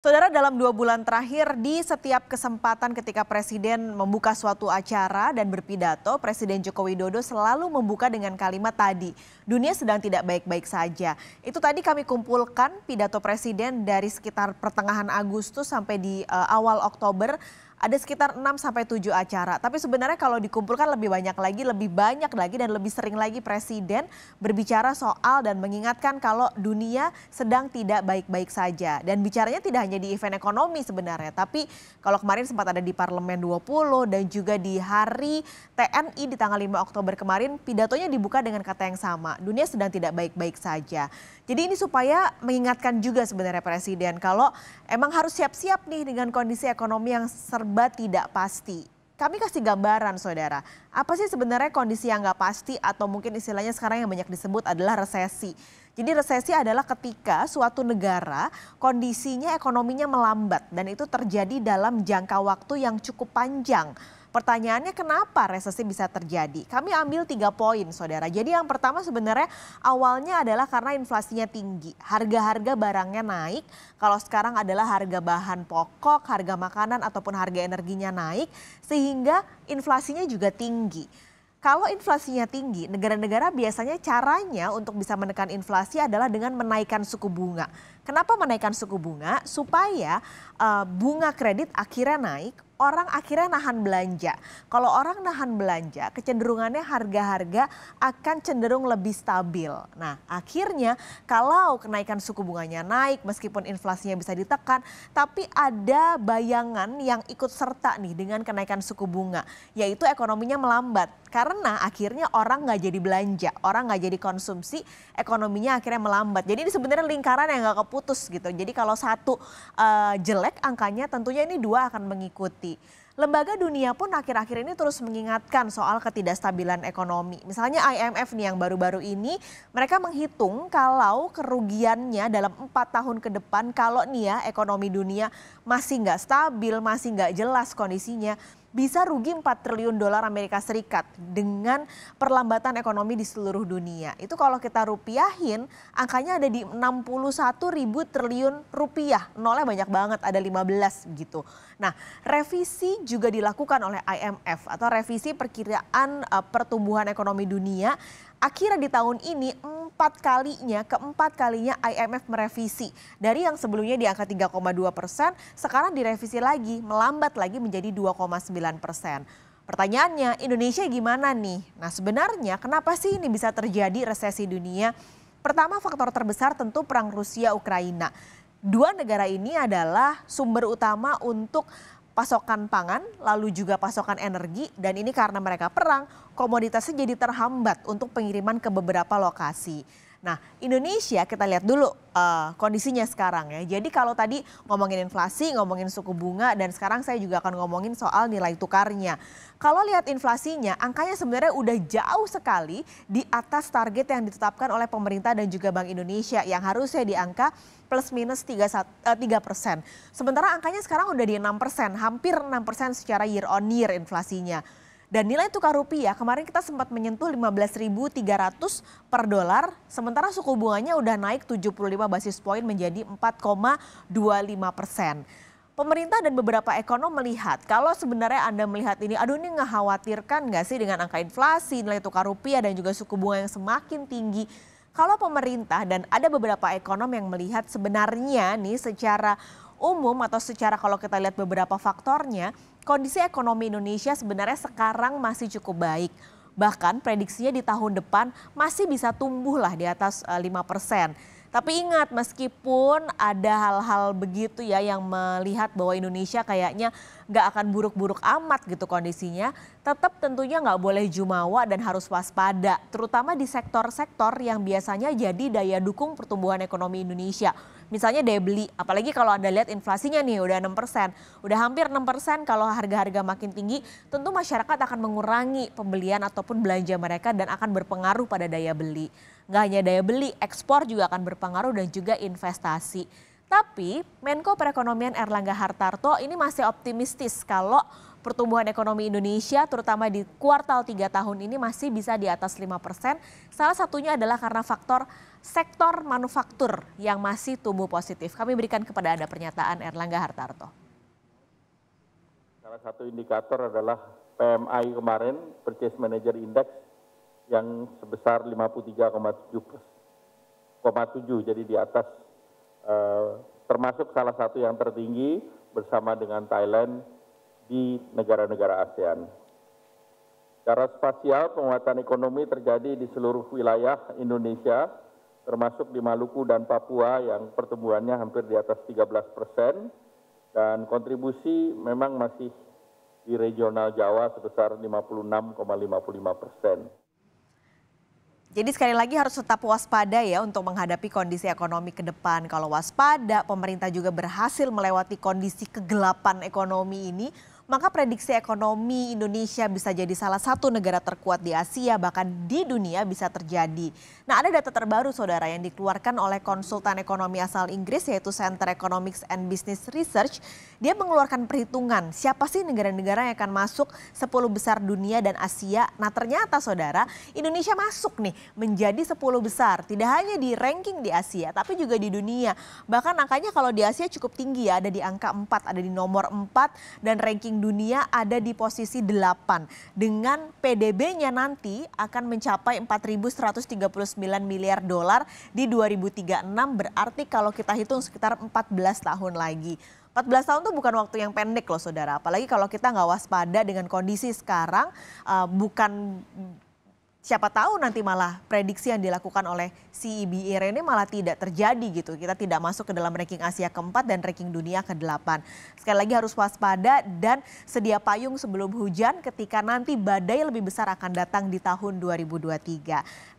Saudara, dalam dua bulan terakhir, di setiap kesempatan ketika Presiden membuka suatu acara dan berpidato, Presiden Joko Widodo selalu membuka dengan kalimat tadi, dunia sedang tidak baik-baik saja. Itu tadi kami kumpulkan pidato Presiden dari sekitar pertengahan Agustus sampai di uh, awal Oktober ada sekitar 6 sampai 7 acara. Tapi sebenarnya kalau dikumpulkan lebih banyak lagi, lebih banyak lagi dan lebih sering lagi presiden berbicara soal dan mengingatkan kalau dunia sedang tidak baik-baik saja. Dan bicaranya tidak hanya di event ekonomi sebenarnya, tapi kalau kemarin sempat ada di parlemen 20 dan juga di hari TNI di tanggal 5 Oktober kemarin pidatonya dibuka dengan kata yang sama, dunia sedang tidak baik-baik saja. Jadi ini supaya mengingatkan juga sebenarnya presiden kalau emang harus siap-siap nih dengan kondisi ekonomi yang serba serba tidak pasti. Kami kasih gambaran saudara, apa sih sebenarnya kondisi yang nggak pasti atau mungkin istilahnya sekarang yang banyak disebut adalah resesi. Jadi resesi adalah ketika suatu negara kondisinya ekonominya melambat dan itu terjadi dalam jangka waktu yang cukup panjang. Pertanyaannya kenapa resesi bisa terjadi? Kami ambil tiga poin saudara. Jadi yang pertama sebenarnya awalnya adalah karena inflasinya tinggi. Harga-harga barangnya naik. Kalau sekarang adalah harga bahan pokok, harga makanan ataupun harga energinya naik. Sehingga inflasinya juga tinggi kalau inflasinya tinggi, negara-negara biasanya caranya untuk bisa menekan inflasi adalah dengan menaikkan suku bunga. Kenapa menaikkan suku bunga? Supaya uh, bunga kredit akhirnya naik, orang akhirnya nahan belanja. Kalau orang nahan belanja, kecenderungannya harga-harga akan cenderung lebih stabil. Nah, akhirnya kalau kenaikan suku bunganya naik meskipun inflasinya bisa ditekan, tapi ada bayangan yang ikut serta nih dengan kenaikan suku bunga, yaitu ekonominya melambat. Karena akhirnya orang nggak jadi belanja, orang nggak jadi konsumsi, ekonominya akhirnya melambat. Jadi ini sebenarnya lingkaran yang nggak putus gitu. Jadi kalau satu uh, jelek angkanya tentunya ini dua akan mengikuti. Lembaga dunia pun akhir-akhir ini terus mengingatkan soal ketidakstabilan ekonomi. Misalnya IMF nih yang baru-baru ini mereka menghitung kalau kerugiannya dalam empat tahun ke depan kalau nih ya ekonomi dunia masih nggak stabil, masih nggak jelas kondisinya bisa rugi 4 triliun dolar Amerika Serikat dengan perlambatan ekonomi di seluruh dunia. Itu kalau kita rupiahin angkanya ada di 61 ribu triliun rupiah. Nolnya banyak banget ada 15 gitu. Nah revisi juga dilakukan oleh IMF atau revisi perkiraan eh, pertumbuhan ekonomi dunia akhirnya di tahun ini empat kalinya, keempat kalinya IMF merevisi. Dari yang sebelumnya di angka 3,2 persen, sekarang direvisi lagi, melambat lagi menjadi 2,9 persen. Pertanyaannya, Indonesia gimana nih? Nah sebenarnya kenapa sih ini bisa terjadi resesi dunia? Pertama faktor terbesar tentu perang Rusia-Ukraina. Dua negara ini adalah sumber utama untuk pasokan pangan, lalu juga pasokan energi, dan ini karena mereka perang, komoditasnya jadi terhambat untuk pengiriman ke beberapa lokasi. Nah, Indonesia kita lihat dulu uh, kondisinya sekarang ya. Jadi kalau tadi ngomongin inflasi, ngomongin suku bunga dan sekarang saya juga akan ngomongin soal nilai tukarnya. Kalau lihat inflasinya, angkanya sebenarnya udah jauh sekali di atas target yang ditetapkan oleh pemerintah dan juga Bank Indonesia yang harusnya di angka plus minus 3, eh, persen. Sementara angkanya sekarang udah di 6 persen, hampir 6 persen secara year on year inflasinya. Dan nilai tukar rupiah kemarin kita sempat menyentuh 15.300 per dolar, sementara suku bunganya udah naik 75 basis poin menjadi 4,25 persen. Pemerintah dan beberapa ekonom melihat, kalau sebenarnya Anda melihat ini, aduh ini ngekhawatirkan nggak sih dengan angka inflasi, nilai tukar rupiah dan juga suku bunga yang semakin tinggi kalau pemerintah dan ada beberapa ekonom yang melihat sebenarnya nih secara umum atau secara kalau kita lihat beberapa faktornya kondisi ekonomi Indonesia sebenarnya sekarang masih cukup baik. Bahkan prediksinya di tahun depan masih bisa tumbuhlah di atas 5 eh, persen. Tapi ingat meskipun ada hal-hal begitu ya yang melihat bahwa Indonesia kayaknya nggak akan buruk-buruk amat gitu kondisinya, tetap tentunya nggak boleh jumawa dan harus waspada, terutama di sektor-sektor yang biasanya jadi daya dukung pertumbuhan ekonomi Indonesia. Misalnya daya beli, apalagi kalau Anda lihat inflasinya nih udah 6%, persen udah hampir 6% persen kalau harga-harga makin tinggi, tentu masyarakat akan mengurangi pembelian ataupun belanja mereka dan akan berpengaruh pada daya beli. Nggak hanya daya beli, ekspor juga akan berpengaruh dan juga investasi. Tapi Menko Perekonomian Erlangga Hartarto ini masih optimistis kalau pertumbuhan ekonomi Indonesia terutama di kuartal 3 tahun ini masih bisa di atas 5 persen. Salah satunya adalah karena faktor sektor manufaktur yang masih tumbuh positif. Kami berikan kepada Anda pernyataan Erlangga Hartarto. Salah satu indikator adalah PMI kemarin, Purchase Manager Index yang sebesar 53,7 jadi di atas Eh, termasuk salah satu yang tertinggi bersama dengan Thailand di negara-negara ASEAN. Secara spasial, penguatan ekonomi terjadi di seluruh wilayah Indonesia, termasuk di Maluku dan Papua yang pertumbuhannya hampir di atas 13 persen, dan kontribusi memang masih di regional Jawa sebesar 56,55 persen. Jadi sekali lagi harus tetap waspada ya untuk menghadapi kondisi ekonomi ke depan. Kalau waspada, pemerintah juga berhasil melewati kondisi kegelapan ekonomi ini maka prediksi ekonomi Indonesia bisa jadi salah satu negara terkuat di Asia, bahkan di dunia bisa terjadi. Nah, ada data terbaru saudara yang dikeluarkan oleh konsultan ekonomi asal Inggris yaitu Center Economics and Business Research. Dia mengeluarkan perhitungan siapa sih negara-negara yang akan masuk 10 besar dunia dan Asia. Nah, ternyata saudara, Indonesia masuk nih menjadi 10 besar, tidak hanya di ranking di Asia, tapi juga di dunia. Bahkan angkanya kalau di Asia cukup tinggi ya, ada di angka 4, ada di nomor 4 dan ranking dunia ada di posisi 8 dengan PDB-nya nanti akan mencapai 4.139 miliar dolar di 2036 berarti kalau kita hitung sekitar 14 tahun lagi. 14 tahun itu bukan waktu yang pendek loh saudara. Apalagi kalau kita nggak waspada dengan kondisi sekarang, uh, bukan siapa tahu nanti malah prediksi yang dilakukan oleh CEBI ini malah tidak terjadi gitu. Kita tidak masuk ke dalam ranking Asia keempat dan ranking dunia ke delapan. Sekali lagi harus waspada dan sedia payung sebelum hujan ketika nanti badai lebih besar akan datang di tahun 2023.